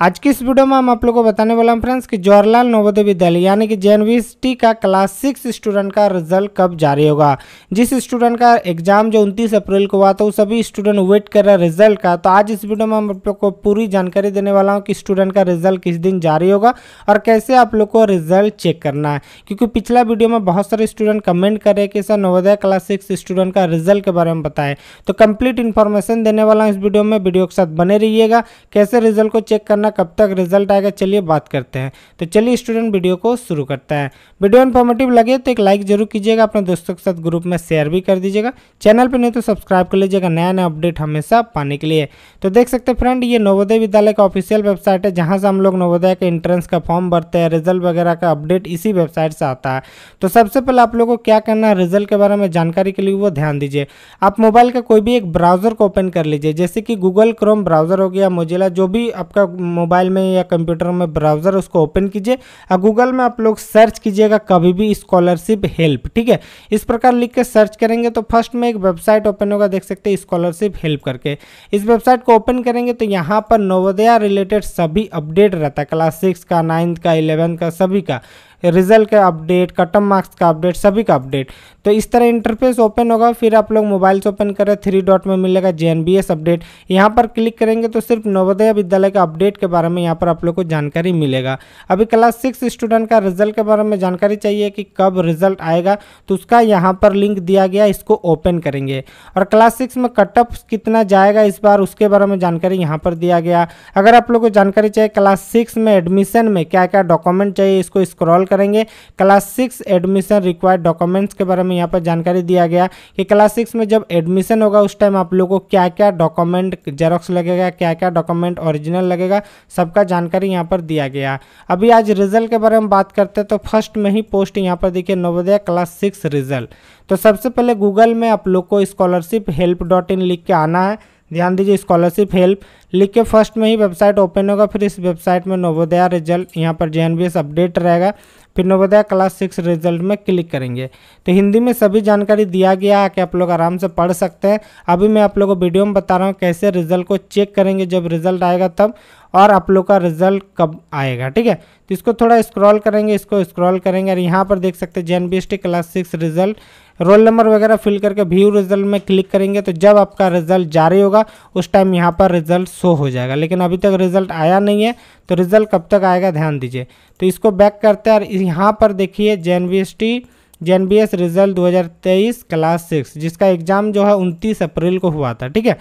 आज की इस वीडियो में हम आप लोगों को बताने वाला हूँ फ्रेंड्स कि जवाहरलाल नवोदय विद्यालय यानी कि जे का क्लास सिक्स स्टूडेंट का रिजल्ट कब जारी होगा जिस स्टूडेंट का एग्जाम जो 29 अप्रैल को हुआ था वो सभी स्टूडेंट वेट कर रहे हैं रिजल्ट का तो आज इस वीडियो में हम आप लोग को पूरी जानकारी देने वाला हूँ कि स्टूडेंट का रिजल्ट किस दिन जारी होगा और कैसे आप लोग को रिजल्ट चेक करना है क्योंकि पिछला वीडियो में बहुत सारे स्टूडेंट कमेंट कर रहे हैं कि sir Navodaya class six student का रिजल्ट के बारे में बताएं तो कंप्लीट इन्फॉर्मेशन देने वाला हूँ इस वीडियो में वीडियो के साथ बने रहिएगा कैसे रिजल्ट को चेक करना अपना कब तक रिजल्ट आएगा चलिए बात करते हैं तो चलिए स्टूडेंट वीडियो को शुरू करता है वीडियो इन्फॉर्मेटिव लगे तो एक लाइक जरूर कीजिएगा अपने दोस्तों के साथ ग्रुप में शेयर भी कर दीजिएगा चैनल पर नहीं तो सब्सक्राइब कर लीजिएगा नया नया अपडेट हमेशा पाने के लिए तो देख सकते हैं फ्रेंड ये नवोदय विद्यालय का ऑफिशियल वेबसाइट है जहाँ से हम लोग नवोदय के इंट्रेंस का फॉर्म भरते हैं रिजल्ट वगैरह का अपडेट इसी वेबसाइट से आता है तो सबसे पहले आप लोगों को क्या करना है रिजल्ट के बारे में जानकारी के लिए वो ध्यान दीजिए आप मोबाइल का कोई भी एक ब्राउज़र को ओपन कर लीजिए जैसे कि गूगल क्रोम ब्राउज़र हो गया मोजिला जो भी आपका मोबाइल में या कंप्यूटर में ब्राउज़र उसको ओपन कीजिए और गूगल में आप लोग सर्च कीजिएगा कभी भी स्कॉलरशिप हेल्प ठीक है इस प्रकार लिख के सर्च करेंगे तो फर्स्ट में एक वेबसाइट ओपन होगा देख सकते हैं स्कॉलरशिप हेल्प करके इस वेबसाइट को ओपन करेंगे तो यहाँ पर नवोदया रिलेटेड सभी अपडेट रहता है क्लास सिक्स का नाइन्थ का इलेवेंथ का सभी का रिजल्ट का अपडेट कटम मार्क्स का अपडेट सभी का अपडेट तो इस तरह इंटरफेस ओपन होगा फिर आप लोग मोबाइल से ओपन करें थ्री डॉट में मिलेगा जे अपडेट यहाँ पर क्लिक करेंगे तो सिर्फ नवोदय विद्यालय के अपडेट के बारे में यहाँ पर आप लोग को जानकारी मिलेगा अभी क्लास सिक्स स्टूडेंट का रिजल्ट के बारे में जानकारी चाहिए कि कब रिजल्ट आएगा तो उसका यहाँ पर लिंक दिया गया इसको ओपन करेंगे और क्लास सिक्स में कटअप कितना जाएगा इस बार उसके बारे में जानकारी यहाँ पर दिया गया अगर आप लोग को जानकारी चाहिए क्लास सिक्स में एडमिशन में क्या क्या डॉक्यूमेंट चाहिए इसको स्क्रॉल करेंगे class six admission required documents के बारे में यहाँ पर जानकारी दिया गया कि क्लास सिक्स में जब एडमिशन होगा उस टाइम आप लोगों को क्या क्या डॉक्यूमेंट जेरोक्स लगेगा क्या क्या डॉक्यूमेंट ओरिजिनल लगेगा सबका जानकारी यहाँ पर दिया गया अभी आज रिजल्ट के बारे में बात करते हैं तो फर्स्ट में ही पोस्ट यहाँ पर देखिए नवोदय क्लास सिक्स रिजल्ट तो सबसे पहले गूगल में आप लोग को स्कॉलरशिप हेल्प डॉट इन लिख के आना है ध्यान दीजिए स्कॉलरशिप हेल्प लिख के फर्स्ट में ही वेबसाइट ओपन होगा फिर इस वेबसाइट में नवोदया रिजल्ट यहाँ पर जे अपडेट रहेगा फिर नवोदय क्लास सिक्स रिजल्ट में क्लिक करेंगे तो हिंदी में सभी जानकारी दिया गया है कि आप लोग आराम से पढ़ सकते हैं अभी मैं आप लोग को वीडियो में बता रहा हूँ कैसे रिजल्ट को चेक करेंगे जब रिजल्ट आएगा तब और आप लोग का रिजल्ट कब आएगा ठीक है तो इसको थोड़ा स्क्रॉल करेंगे इसको स्क्रॉल करेंगे और यहाँ पर देख सकते हैं J B class six result roll number वगैरह फिल करके व्यू रिजल्ट में क्लिक करेंगे तो जब आपका रिजल्ट जारी होगा उस टाइम यहाँ पर रिजल्ट शो हो जाएगा लेकिन अभी तक रिजल्ट आया नहीं है तो रिजल्ट कब तक आएगा ध्यान दीजिए तो इसको बैक करते हैं और यहाँ पर देखिए J N B S T J result 2023 class six जिसका एग्ज़ाम जो है 29 अप्रैल को हुआ था ठीक है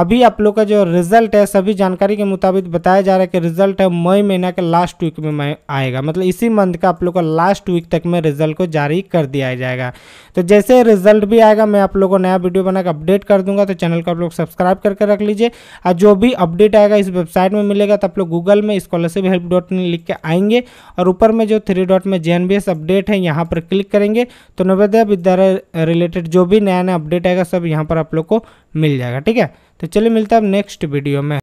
अभी आप लोग का जो रिजल्ट है सभी जानकारी के मुताबिक बताया जा रहा है कि रिजल्ट है मई महीना के लास्ट वीक में आएगा मतलब इसी मंथ का आप लोग का लास्ट वीक तक में रिजल्ट को जारी कर दिया जाएगा तो जैसे रिजल्ट भी आएगा मैं आप लोगों को नया वीडियो बनाकर अपडेट कर दूंगा तो चैनल को आप लोग सब्सक्राइब करके रख लीजिए और जो भी अपडेट आएगा इस वेबसाइट में मिलेगा तो आप लोग गूगल में स्कॉलरशिप हेल्प डॉट लिख के आएंगे और ऊपर में जो थ्री डॉट में जे अपडेट है यहाँ पर क्लिक करेंगे तो नवोदय विद्यालय रिलेटेड जो भी नया नया अपडेट आएगा सब यहाँ पर आप लोग को मिल जाएगा ठीक है तो चलिए मिलता है नेक्स्ट वीडियो में